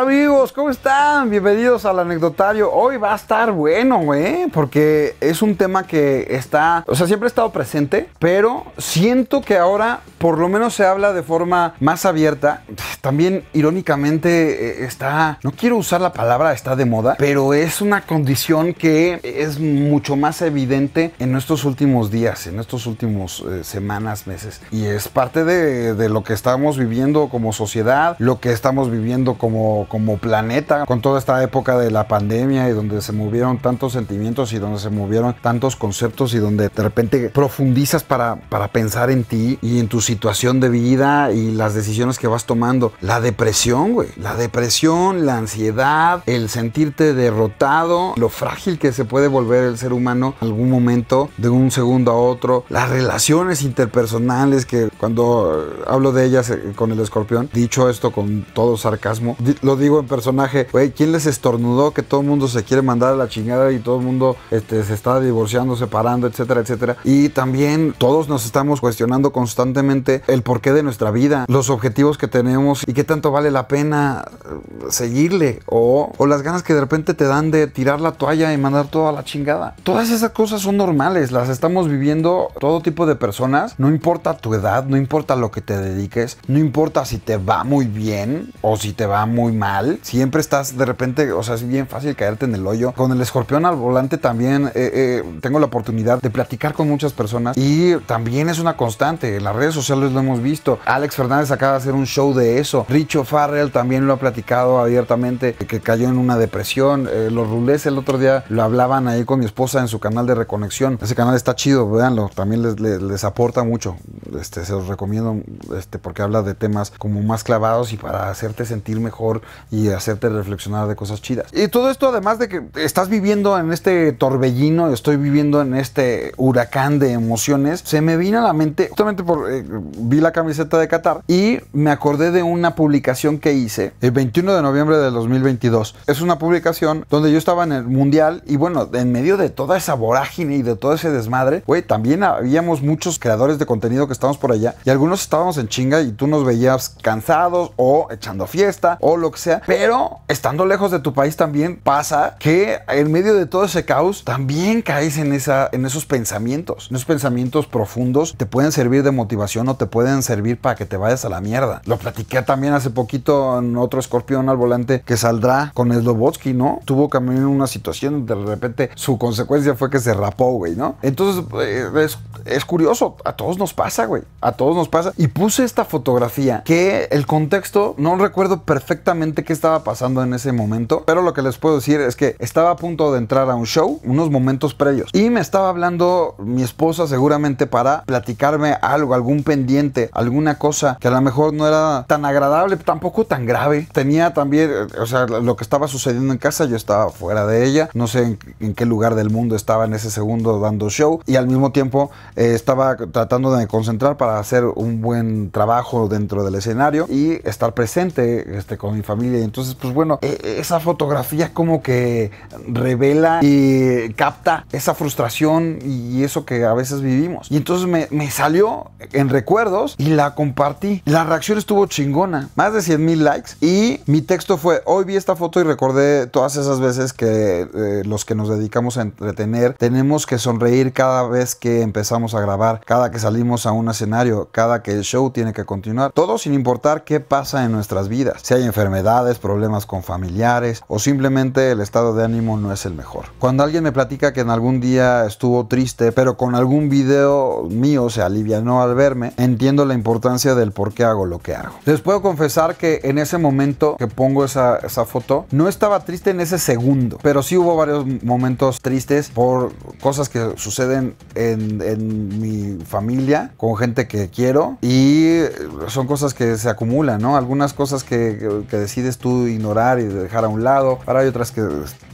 Amigos, ¿cómo están? Bienvenidos al anecdotario. Hoy va a estar bueno, güey, ¿eh? Porque es un tema que está, o sea, siempre ha estado presente, pero siento que ahora por lo menos se habla de forma más abierta. También irónicamente eh, está, no quiero usar la palabra está de moda, pero es una condición que es mucho más evidente en nuestros últimos días, en estos últimos eh, semanas, meses. Y es parte de lo que estamos viviendo como sociedad, lo que estamos viviendo como como, planeta, con toda esta época de la pandemia y donde se movieron tantos sentimientos y donde se movieron tantos conceptos y donde de repente profundizas para, para pensar en ti y en tu situación de vida y las decisiones que vas tomando. La depresión, güey. La depresión, la ansiedad, el sentirte derrotado, lo frágil que se puede volver el ser humano en algún momento, de un segundo a otro, las relaciones interpersonales que cuando hablo de ellas eh, con el escorpión, dicho esto con todo sarcasmo, lo digo en personaje, güey, ¿quién les estornudó que todo el mundo se quiere mandar a la chingada y todo el mundo este, se está divorciando, separando, etcétera, etcétera? Y también todos nos estamos cuestionando constantemente el porqué de nuestra vida, los objetivos que tenemos y qué tanto vale la pena eh, seguirle o, o las ganas que de repente te dan de tirar la toalla y mandar todo a la chingada. Todas esas cosas son normales, las estamos viviendo todo tipo de personas, no importa tu edad, no importa lo que te dediques, no importa si te va muy bien o si te va muy mal siempre estás de repente, o sea, es bien fácil caerte en el hoyo. Con el escorpión al volante también eh, eh, tengo la oportunidad de platicar con muchas personas y también es una constante. En las redes sociales lo hemos visto. Alex Fernández acaba de hacer un show de eso. Richo Farrell también lo ha platicado abiertamente que cayó en una depresión. Eh, los rulés el otro día lo hablaban ahí con mi esposa en su canal de reconexión. Ese canal está chido, véanlo. También les, aporta mucho. Este, se los recomiendo este, porque habla de temas como más clavados y para hacerte sentir mejor y hacerte reflexionar de cosas chidas. Y todo esto además de que estás viviendo en este torbellino, estoy viviendo en este huracán de emociones, se me vino a la mente, justamente por, eh, vi la camiseta de Qatar y me acordé de una publicación que hice el 21 de noviembre de 2022. Es una publicación donde yo estaba en el Mundial y bueno, en medio de toda esa vorágine y de todo ese desmadre, güey, también habíamos muchos creadores de contenido que estábamos por allá y algunos estábamos en chinga y tú nos veías cansados o echando fiesta o lo que sea, pero estando lejos de tu país también pasa que en medio de todo ese caos también caes en, esa, en esos pensamientos. En esos pensamientos profundos te pueden servir de motivación o te pueden servir para que te vayas a la mierda. Lo platiqué también hace poquito en otro escorpión al volante que saldrá con Lobotsky, ¿no? Tuvo también una situación de repente su consecuencia fue que se rapó, güey, ¿no? Entonces eh, es, es curioso, a todos nos pasa, güey, a todos nos pasa. Y puse esta fotografía que el contexto no recuerdo perfectamente qué estaba pasando en ese momento, pero lo que les puedo decir es que estaba a punto de entrar a un show, unos momentos previos, y me estaba hablando mi esposa seguramente para platicarme algo, algún pendiente, alguna cosa que a lo mejor no era tan agradable, tampoco tan grave. Tenía también, o sea, lo que estaba sucediendo en casa, yo estaba fuera de ella, no sé en, qué lugar del mundo estaba en ese segundo dando show, y al mismo tiempo eh, estaba tratando de concentrar para hacer un buen trabajo dentro del escenario y estar presente este, con mi familia y entonces, pues bueno, e, e, esa fotografía como que revela y capta esa frustración y eso que a veces vivimos. Y entonces me, salió en recuerdos y la compartí. La reacción estuvo chingona, más de 100 mil likes. Y mi texto fue, hoy vi esta foto y recordé todas esas veces que eh, los que nos dedicamos a entretener tenemos que sonreír cada vez que empezamos a grabar, cada que salimos a un escenario, cada que el show tiene que continuar. Todo sin importar qué pasa en nuestras vidas. Si hay enfermedad problemas con familiares o simplemente el estado de ánimo no es el mejor. Cuando alguien me platica que en algún día estuvo triste, pero con algún video mío se alivianó al verme, entiendo la importancia del por qué hago lo que hago. Les puedo confesar que en ese momento que pongo esa, foto, no estaba triste en ese segundo, pero sí hubo varios momentos tristes por cosas que suceden en, mi familia, con gente que quiero y son cosas que se acumulan, ¿no? Algunas cosas que, que, que decides tú ignorar y dejar a un lado. Ahora hay otras que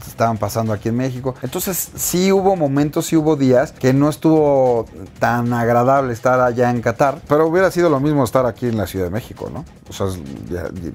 estaban pasando aquí en México. Entonces sí hubo momentos, sí hubo días que no estuvo tan agradable estar allá en Qatar, pero hubiera sido lo mismo estar aquí en la Ciudad de México, ¿no? O sea,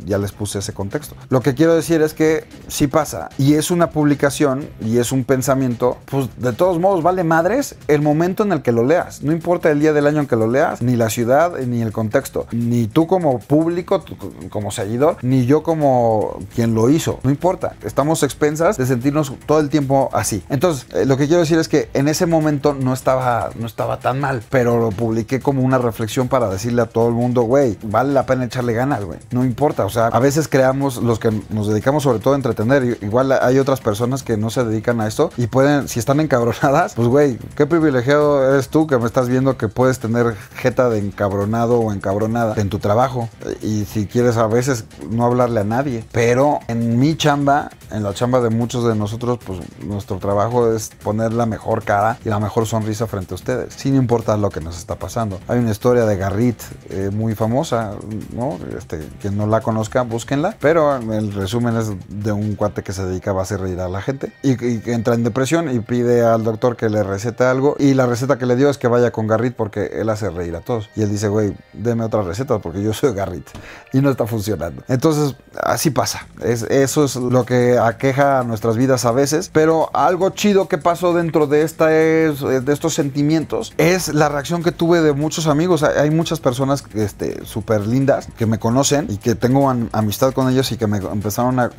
ya, les puse ese contexto. Lo que quiero decir es que sí pasa y es una publicación y es un pensamiento, pues de todos modos vale madres el momento en el que lo leas. No importa el día del año en que lo leas, ni la ciudad, ni el contexto, ni tú como público, como seguidor, ni yo como como quien lo hizo. No importa, estamos expensas de sentirnos todo el tiempo así. Entonces, eh, lo que quiero decir es que en ese momento no estaba, no estaba tan mal, pero lo publiqué como una reflexión para decirle a todo el mundo, güey, vale la pena echarle ganas, güey. No importa, o sea, a veces creamos los que nos dedicamos sobre todo a entretener. Igual hay otras personas que no se dedican a esto y pueden, si están encabronadas, pues, güey, qué privilegiado eres tú que me estás viendo que puedes tener jeta de encabronado o encabronada en tu trabajo. Y si quieres a veces no hablarle nadie. Pero en mi chamba en la chamba de muchos de nosotros, pues nuestro trabajo es poner la mejor cara y la mejor sonrisa frente a ustedes, sin importar lo que nos está pasando. Hay una historia de Garrit eh, muy famosa, ¿no? Este, quien no la conozca, búsquenla, pero el resumen es de un cuate que se dedicaba a hacer reír a la gente y, y entra en depresión y pide al doctor que le recete algo y la receta que le dio es que vaya con Garrit porque él hace reír a todos. Y él dice, güey, deme otra receta porque yo soy Garrit y no está funcionando. Entonces, así pasa. Es, eso es lo que a nuestras vidas a veces, pero algo chido que pasó dentro de, esta es, de estos sentimientos es la reacción que tuve de muchos amigos. Hay muchas personas este, súper lindas que me conocen y que tengo amistad con ellos y que me empezaron a,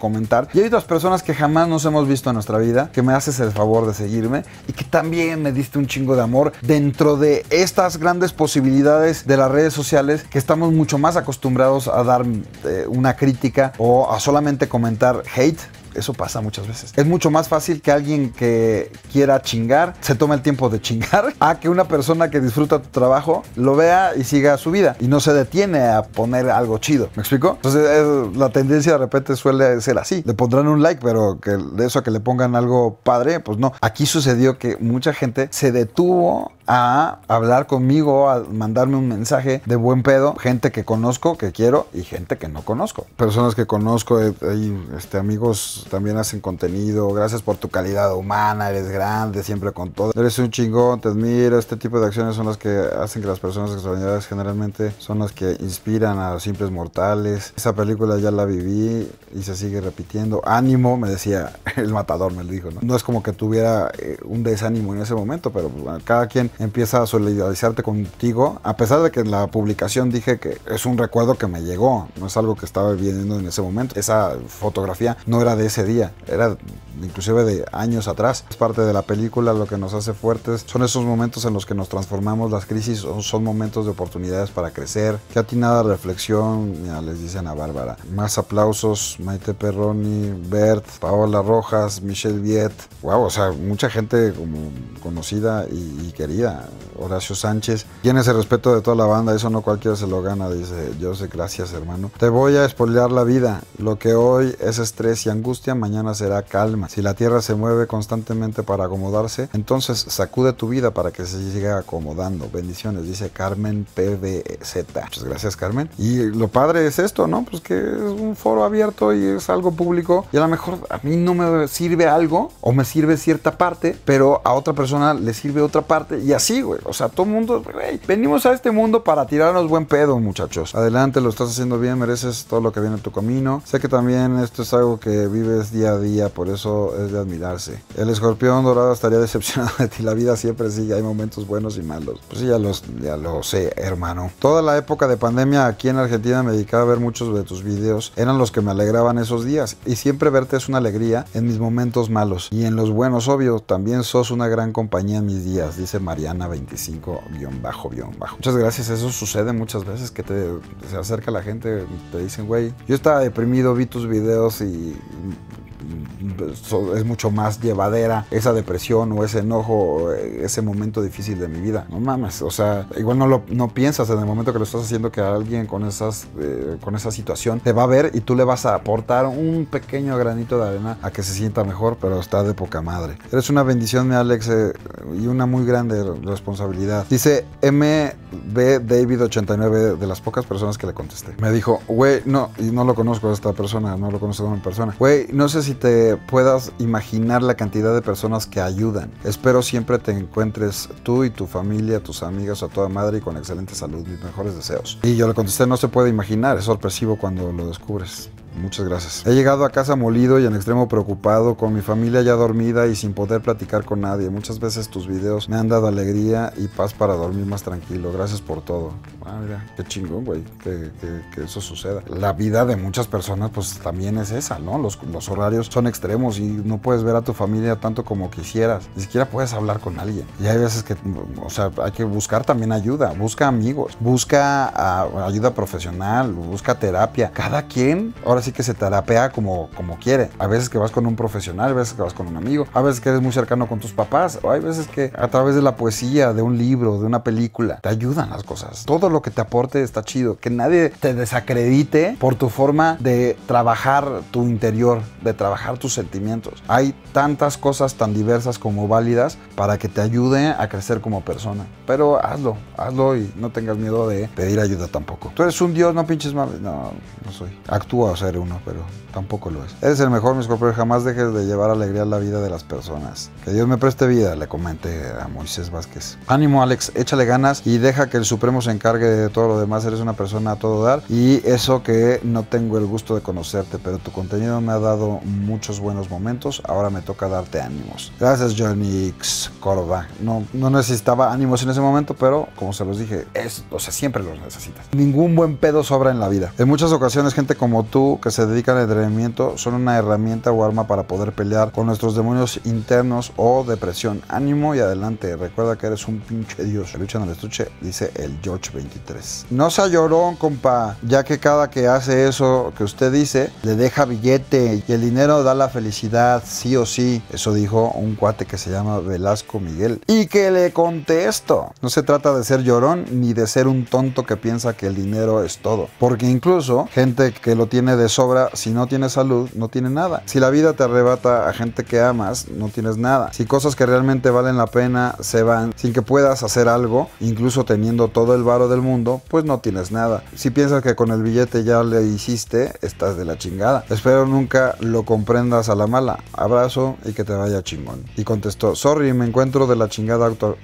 comentar. Y hay otras personas que jamás nos hemos visto en nuestra vida, que me haces el favor de seguirme y que también me diste un chingo de amor dentro de estas grandes posibilidades de las redes sociales que estamos mucho más acostumbrados a dar eh, una crítica o a solamente comentar hate. Eso pasa muchas veces. Es mucho más fácil que alguien que quiera chingar se tome el tiempo de chingar a que una persona que disfruta tu trabajo lo vea y siga su vida y no se detiene a poner algo chido. ¿Me explico? Entonces la tendencia de repente suele ser así. Le pondrán un like, pero que de eso a que le pongan algo padre, pues no. Aquí sucedió que mucha gente se detuvo a hablar conmigo, a mandarme un mensaje de buen pedo, gente que conozco, que quiero y gente que no conozco. Personas que conozco, eh, este, amigos también hacen contenido, gracias por tu calidad humana, eres grande, siempre con todo, eres un chingón, te admiro, este tipo de acciones son las que hacen que las personas extraordinarias generalmente son las que inspiran a los simples mortales. Esa película ya la viví y se sigue repitiendo. Ánimo, me decía el matador, me lo dijo, ¿no? No es como que tuviera eh, un desánimo en ese momento, pero pues, cada quien empieza a solidarizarte contigo, a pesar de que en la publicación dije que es un recuerdo que me llegó, no es algo que estaba viviendo en ese momento. Esa fotografía no era de ese día, era inclusive de años atrás. Es parte de la película lo que nos hace fuertes. Son esos momentos en los que nos transformamos las crisis, son momentos de oportunidades para crecer. Qué atinada reflexión, ya les dicen a Bárbara. Más aplausos, Maite Perroni, Bert, Paola Rojas, Michelle Viet. Wow, o sea, mucha gente como conocida y, y querida Horacio Sánchez. Tienes el respeto de toda la banda, eso no cualquiera se lo gana, dice Jose, gracias hermano. Te voy a espolear la vida, lo que hoy es estrés y angustia, mañana será calma. Si la tierra se mueve constantemente para acomodarse, entonces sacude tu vida para que se siga acomodando. Bendiciones, dice Carmen PDZ Muchas gracias Carmen. Y lo padre es esto, ¿no? Pues que es un foro abierto y es algo público y a lo mejor a mí no me sirve algo o me sirve cierta parte, pero a otra persona le sirve otra parte y así, güey. O sea, todo mundo, güey, venimos a este mundo para tirarnos buen pedo, muchachos. Adelante, lo estás haciendo bien, mereces todo lo que viene en tu camino. Sé que también esto es algo que vives día a día, por eso es de admirarse. El escorpión dorado estaría decepcionado de ti. La vida siempre sigue, hay momentos buenos y malos. Pues sí, ya, los, ya lo sé, hermano. Toda la época de pandemia aquí en Argentina me dedicaba a ver muchos de tus videos. Eran los que me alegraban esos días. Y siempre verte es una alegría en mis momentos malos. Y en los buenos, obvio, también sos una gran compañía en mis días, dice María. Ana 25-. Muchas gracias, eso sucede muchas veces que te se acerca la gente, te dicen, güey, yo estaba deprimido, vi tus videos y es mucho más llevadera esa depresión o ese enojo, eh, ese momento difícil de mi vida. No mames, o sea, igual no lo no piensas en el momento que lo estás haciendo que alguien con, esas, eh, con esa situación te va a ver y tú le vas a aportar un pequeño granito de arena a que se sienta mejor, pero está de poca madre. Eres una bendición, mi Alex, eh, y una muy grande responsabilidad. Dice MB David 89 de las pocas personas que le contesté. Me dijo, güey, no, y no lo conozco a esta persona, no lo conozco a una persona. Güey, no sé si te puedas imaginar la cantidad de personas que ayudan. Espero siempre te encuentres tú y tu familia, tus amigos, a toda madre y con excelente salud. Mis mejores deseos. Y yo le contesté, no se puede imaginar, es sorpresivo cuando lo descubres. Muchas gracias. He llegado a casa molido y en extremo preocupado, con mi familia ya dormida y sin poder platicar con nadie. Muchas veces tus videos me han dado alegría y paz para dormir más tranquilo. Gracias por todo. Ah, mira, qué chingón, güey, que, eso suceda. La vida de muchas personas, pues también es esa, ¿no? Los, horarios son extremos y no puedes ver a tu familia tanto como quisieras. Ni siquiera puedes hablar con alguien. Y hay veces que, o sea, hay que buscar también ayuda. Busca amigos, busca ah, ayuda profesional, busca terapia. Cada quien, ahora sí sí que se terapea como, como quiere. A veces que vas con un profesional, a veces que vas con un amigo, a veces que eres muy cercano con tus papás, o hay veces que a través de la poesía, de un libro, de una película, te ayudan las cosas. Todo lo que te aporte está chido. Que nadie te desacredite por tu forma de trabajar tu interior, de trabajar tus sentimientos. Hay tantas cosas tan diversas como válidas para que te ayude a crecer como persona. Pero hazlo, hazlo y no tengas miedo de pedir ayuda tampoco. Tú eres un dios, no pinches mames. No, no soy. Actúa, o sea, uno, pero tampoco lo es. Eres el mejor, mis Cooper, jamás dejes de llevar alegría a la vida de las personas. Que Dios me preste vida, le comenté a Moisés Vázquez. Ánimo, Alex, échale ganas y deja que el Supremo se encargue de todo lo demás. Eres una persona a todo dar y eso que no tengo el gusto de conocerte, pero tu contenido me ha dado muchos buenos momentos. Ahora me toca darte ánimos. Gracias, Johnny X Córdoba. No, no necesitaba ánimos en ese momento, pero como se los dije, es, o sea, siempre los necesitas. Ningún buen pedo sobra en la vida. En muchas ocasiones, gente como tú que se dedican al entrenamiento son una herramienta o arma para poder pelear con nuestros demonios internos o depresión. Ánimo y adelante. Recuerda que eres un pinche dios. Lucha en el estuche, dice el George 23. No se llorón, compa, ya que cada que hace eso que usted dice, le deja billete y el dinero da la felicidad, sí o sí. Eso dijo un cuate que se llama Velasco Miguel. Y que le contesto. No se trata de ser llorón ni de ser un tonto que piensa que el dinero es todo. Porque incluso gente que lo tiene de sobra si no tienes salud, no tienes nada. Si la vida te arrebata a gente que amas, no tienes nada. Si cosas que realmente valen la pena se van sin que puedas hacer algo, incluso teniendo todo el varo del mundo, pues no tienes nada. Si piensas que con el billete ya le hiciste, estás de la chingada. Espero nunca lo comprendas a la mala. Abrazo y que te vaya chingón. Y contestó, sorry, me encuentro de la chingada doctor,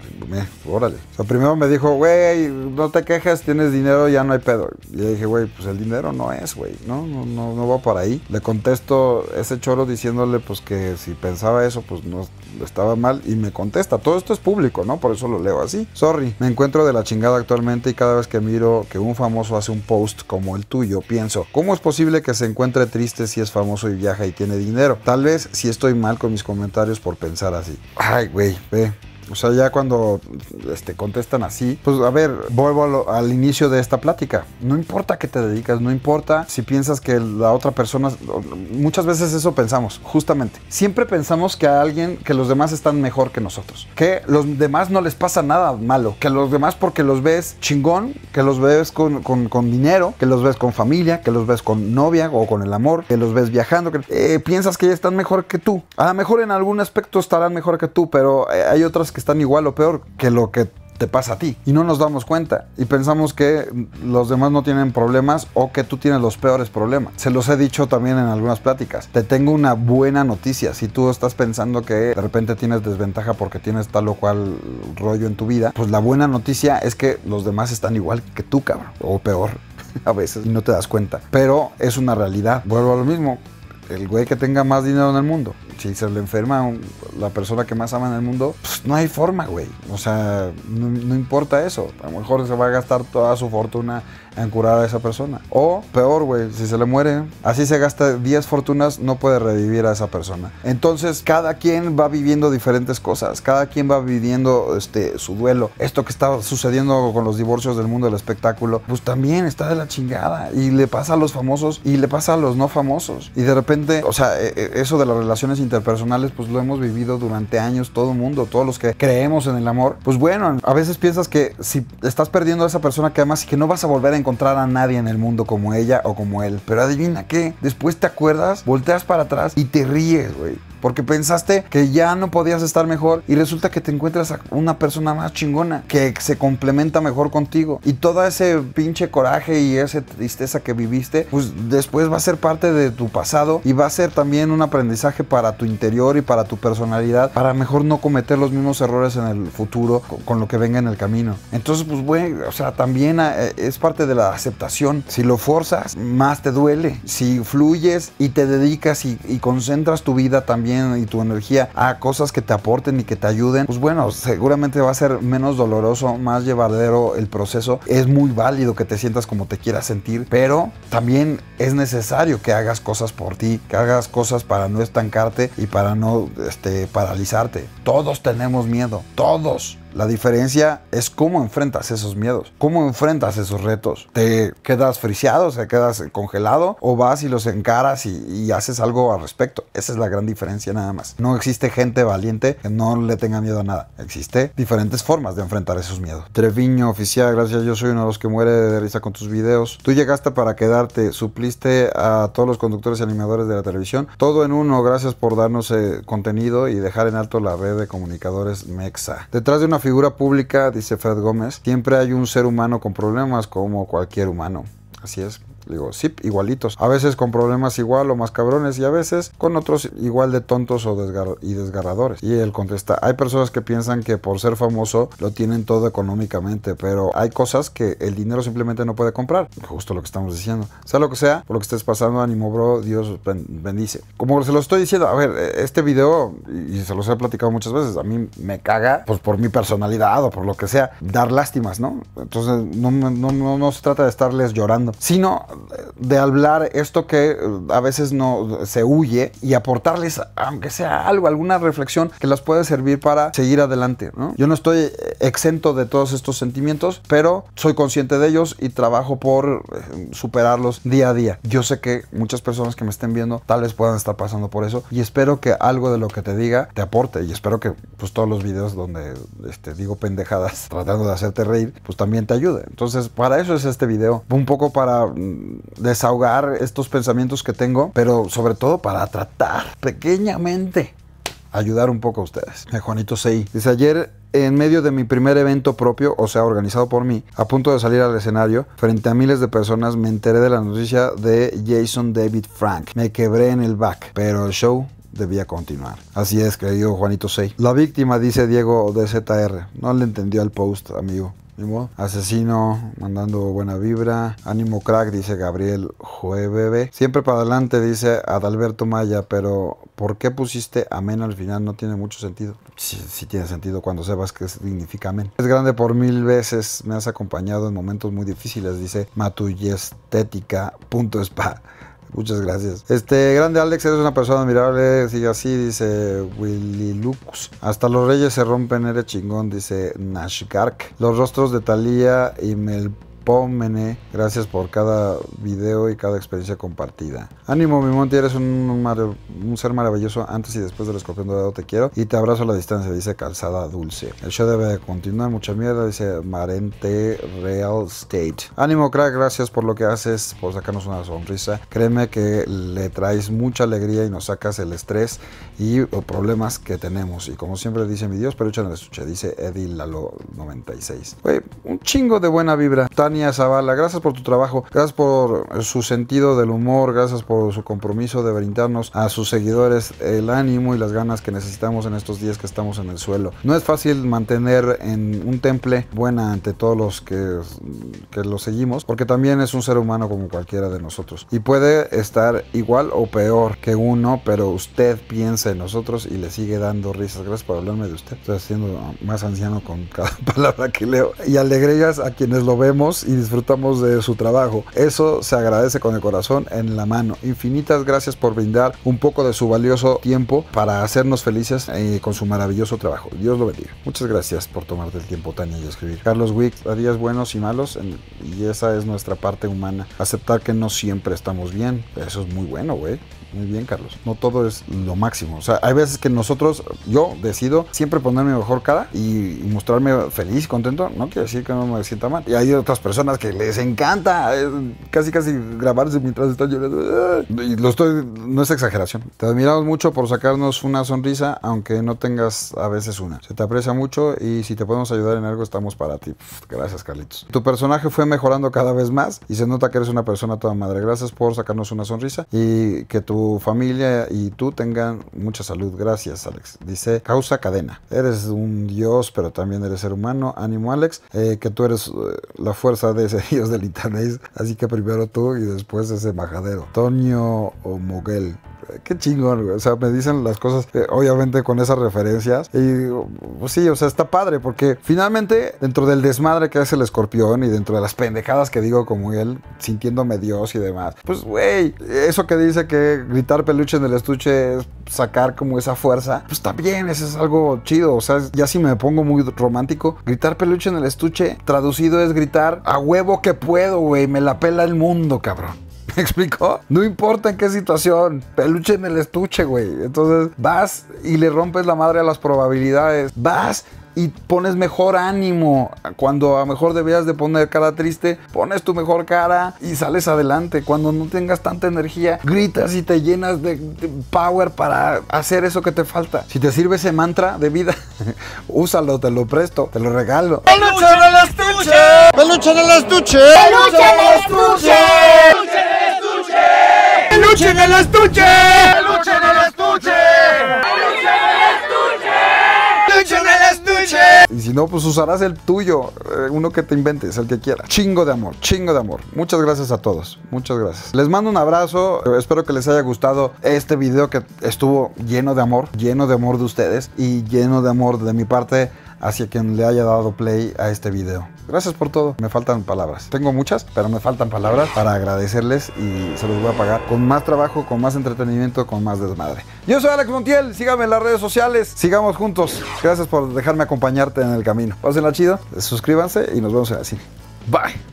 órale. O sea, primero me dijo, güey, no te quejes, tienes dinero, ya no hay pedo. Y yo dije, güey, pues el dinero no es, güey, ¿no? no no, va para ahí. Le contesto ese choro diciéndole pues que si pensaba eso pues no estaba mal y me contesta. Todo esto es público, ¿no? Por eso lo leo así. Sorry, me encuentro de la chingada actualmente y cada vez que miro que un famoso hace un post como el tuyo, pienso, ¿cómo es posible que se encuentre triste si es famoso y viaja y tiene dinero? Tal vez si estoy mal con mis comentarios por pensar así. Ay, güey, ve. O sea, ya cuando este, contestan así, pues a ver, vuelvo al inicio de esta plática. No importa qué te dedicas, no importa si piensas que la otra persona, muchas veces eso pensamos, justamente. Siempre pensamos que a alguien, que los demás están mejor que nosotros, que los demás no les pasa nada malo, que los demás porque los ves chingón, que los ves con, dinero, que los ves con familia, que los ves con novia o con el amor, que los ves viajando, que eh, piensas que ya están mejor que tú. A lo mejor en algún aspecto estarán mejor que tú, pero eh, hay otras que están igual o peor que lo que te pasa a ti y no nos damos cuenta y pensamos que los demás no tienen problemas o que tú tienes los peores problemas. Se los he dicho también en algunas pláticas. Te tengo una buena noticia. Si tú estás pensando que de repente tienes desventaja porque tienes tal o cual rollo en tu vida, pues la buena noticia es que los demás están igual que tú, cabrón, o peor a veces y no te das cuenta. Pero es una realidad. Vuelvo a lo mismo el güey que tenga más dinero en el mundo. Si se le enferma la persona que más ama en el mundo, pues no hay forma, güey. O sea, no importa eso. A lo mejor se va a gastar toda su fortuna en curar a esa persona. O peor, güey, si se le muere, así se gasta 10 fortunas, no puede revivir a esa persona. Entonces, cada quien va viviendo diferentes cosas, cada quien va viviendo este, su duelo. Esto que está sucediendo con los divorcios del mundo del espectáculo, pues también está de la chingada. Y le pasa a los famosos y le pasa a los no famosos. Y de repente, o sea, e, e, eso de las relaciones interpersonales, pues lo hemos vivido durante años todo el mundo, todos los que creemos en el amor. Pues bueno, a veces piensas que si estás perdiendo a esa persona que amas y que no vas a volver a encontrar a nadie en el mundo como ella o como él. Pero adivina qué, después te acuerdas, volteas para atrás y te ríes, güey porque pensaste que ya no podías estar mejor y resulta que te encuentras a una persona más chingona que se complementa mejor contigo y todo ese pinche coraje y esa tristeza que viviste, pues después va a ser parte de tu pasado y va a ser también un aprendizaje para tu interior y para tu personalidad para mejor no cometer los mismos errores en el futuro con lo que venga en el camino. Entonces, pues bueno, o sea, también eh, es parte de la aceptación. Si lo forzas, más te duele. Si fluyes y te dedicas y, y concentras tu vida también y tu energía a cosas que te aporten y que te ayuden, pues bueno, seguramente va a ser menos doloroso, más llevadero el proceso. Es muy válido que te sientas como te quieras sentir, pero también es necesario que hagas cosas por ti, que hagas cosas para no estancarte y para no este, paralizarte. Todos tenemos miedo, todos. La diferencia es cómo enfrentas esos miedos, cómo enfrentas esos retos. ¿Te quedas friseado, o sea quedas congelado o vas y los encaras y, haces algo al respecto? Esa es la gran diferencia nada más. No existe gente valiente que no le tenga miedo a nada. Existe diferentes formas de enfrentar esos miedos. Treviño, oficial, gracias. Yo soy uno de los que muere de risa con tus videos. Tú llegaste para quedarte, supliste a todos los conductores y animadores de la televisión. Todo en uno, gracias por darnos eh, contenido y dejar en alto la red de comunicadores Mexa. Detrás de una figura pública, dice Fred Gómez, siempre hay un ser humano con problemas como cualquier humano. Así es. Digo, sí, igualitos. A veces con problemas igual o más cabrones y a veces con otros igual de tontos o y desgarradores. Y él contesta, hay personas que piensan que por ser famoso lo tienen todo económicamente, pero hay cosas que el dinero simplemente no puede comprar. Justo lo que estamos diciendo. Sea lo que sea, por lo que estés pasando, ánimo, bro, Dios bendice. Como se lo estoy diciendo, a ver, e-, este video, y se los he platicado muchas veces, a mí me caga, pues por mi personalidad o por lo que sea, dar lástimas, ¿no? Entonces, no, no, no, no se trata de estarles llorando, sino de hablar esto que eh, a veces no se huye y aportarles, aunque sea algo, alguna reflexión que las puede servir para seguir adelante. ¿no? Yo no estoy eh, exento de todos estos sentimientos, pero soy consciente de ellos y trabajo por eh, superarlos día a día. Yo sé que muchas personas que me estén viendo tal vez puedan estar pasando por eso y espero que algo de lo que te diga te aporte y espero que pues todos los videos donde este, digo pendejadas tratando de hacerte reír pues también te ayude. Entonces para eso es este video, un poco para mm, desahogar estos pensamientos que tengo, pero sobre todo para tratar pequeñamente ayudar un poco a ustedes. Eh, Juanito Sey. Dice, ayer en medio de mi primer evento propio, o sea, organizado por mí, a punto de salir al escenario, frente a miles de personas, me enteré de la noticia de Jason David Frank. Me quebré en el back, pero el show debía continuar. Así es, querido Juanito 6 La víctima, dice Diego de ZR. No le entendió al post, amigo. Asesino, mandando buena vibra. Ánimo crack, dice Gabriel Juebebe. Siempre para adelante, dice Adalberto Maya, pero ¿por qué pusiste amén al final? No tiene mucho sentido. Sí, tiene sentido cuando sepas que significa amén. Es grande por mil veces, me has acompañado en momentos muy difíciles, dice spa Muchas gracias. Este, grande Alex, eres una persona admirable. Sigue así, dice Willy Lux. Hasta los reyes se rompen, eres chingón, dice Nashgark. Los rostros de Talia y Mel... Pómene, gracias por cada video y cada experiencia compartida. Ánimo, mi monte, eres un, ser maravilloso antes y después del escorpión dorado, te quiero. Y te abrazo a la distancia, dice Calzada Dulce. El show debe continuar, mucha mierda, dice Marente Real State. Ánimo, crack, gracias por lo que haces, por sacarnos una sonrisa. Créeme que le traes mucha alegría y nos sacas el estrés y problemas que tenemos. Y como siempre dice mi Dios, pero en el estuche, dice Eddie Lalo 96. un chingo de buena vibra. Zavala, gracias por tu trabajo, gracias por su sentido del humor, gracias por su compromiso de brindarnos a sus seguidores el ánimo y las ganas que necesitamos en estos días que estamos en el suelo. No es fácil mantener en un temple buena ante todos los que, que lo seguimos, porque también es un ser humano como cualquiera de nosotros y puede estar igual o peor que uno, pero usted piensa en nosotros y le sigue dando risas. Gracias por hablarme de usted. Estoy siendo más anciano con cada palabra que leo y alegrías a quienes lo vemos y disfrutamos de su trabajo. Eso se agradece con el corazón en la mano. Infinitas gracias por brindar un poco de su valioso tiempo para hacernos felices eh, con su maravilloso trabajo. Dios lo bendiga. Muchas gracias por tomarte el tiempo, Tania, y escribir. Carlos Wick, a días buenos y malos, y esa es nuestra parte humana. Aceptar que no siempre estamos bien, eso es muy bueno, güey. Muy bien, Carlos. No todo es lo máximo. O sea, hay veces que nosotros, yo decido siempre ponerme mejor cara y mostrarme feliz, contento. No quiero decir que no me sienta mal. Y hay otras personas que les encanta eh, casi, casi grabarse mientras están llorando. Y lo estoy, no es exageración. Te admiramos mucho por sacarnos una sonrisa, aunque no tengas a veces una. Se te aprecia mucho y si te podemos ayudar en algo, estamos para ti. gracias, Carlitos. Tu personaje fue mejorando cada vez más y se nota que eres una persona toda madre. Gracias por sacarnos una sonrisa y que tu familia y tú tengan mucha salud. Gracias, Alex. Dice, causa cadena. Eres un dios, pero también eres ser humano. Ánimo, Alex, eh, que tú eres eh, la fuerza de ese dios del internet. Así que primero tú y después ese majadero. o Moguel qué chingón, güey. O sea, me dicen las cosas, eh, obviamente, con esas referencias. Y pues sí, o sea, está padre, porque finalmente, dentro del desmadre que hace el escorpión y dentro de las pendejadas que digo como él, sintiéndome Dios y demás, pues, güey, eso que dice que gritar peluche en el estuche es sacar como esa fuerza, pues también, eso es algo chido. O sea, ya si me pongo muy romántico, gritar peluche en el estuche, traducido es gritar a huevo que puedo, güey, me la pela el mundo, cabrón. ¿Me explicó? No importa en qué situación, peluche en el estuche, güey. Entonces vas y le rompes la madre a las probabilidades. Vas y pones mejor ánimo. Cuando a mejor debías de poner cara triste, pones tu mejor cara y sales adelante. Cuando no tengas tanta energía, gritas y te llenas de, de power para hacer eso que te falta. Si te sirve ese mantra de vida, úsalo, te lo presto, te lo regalo. ¡Peluche en el estuche! ¡Peluche en el estuche! ¡Peluche en el estuche! ¡Luchen en el estuche! ¡Peluche en el estuche! estuche! estuche! Y si no, pues usarás el tuyo, eh, uno que te inventes, el que quiera. Chingo de amor, chingo de amor. Muchas gracias a todos, muchas gracias. Les mando un abrazo, eh, espero que les haya gustado este video que estuvo lleno de amor, lleno de amor de ustedes y lleno de amor de mi parte hacia quien le haya dado play a este video. Gracias por todo. Me faltan palabras. Tengo muchas, pero me faltan palabras para agradecerles y se los voy a pagar con más trabajo, con más entretenimiento, con más desmadre. Yo soy Alex Montiel. Síganme en las redes sociales. Sigamos juntos. Gracias por dejarme acompañarte en el camino. la chida Suscríbanse y nos vemos en el cine. Bye.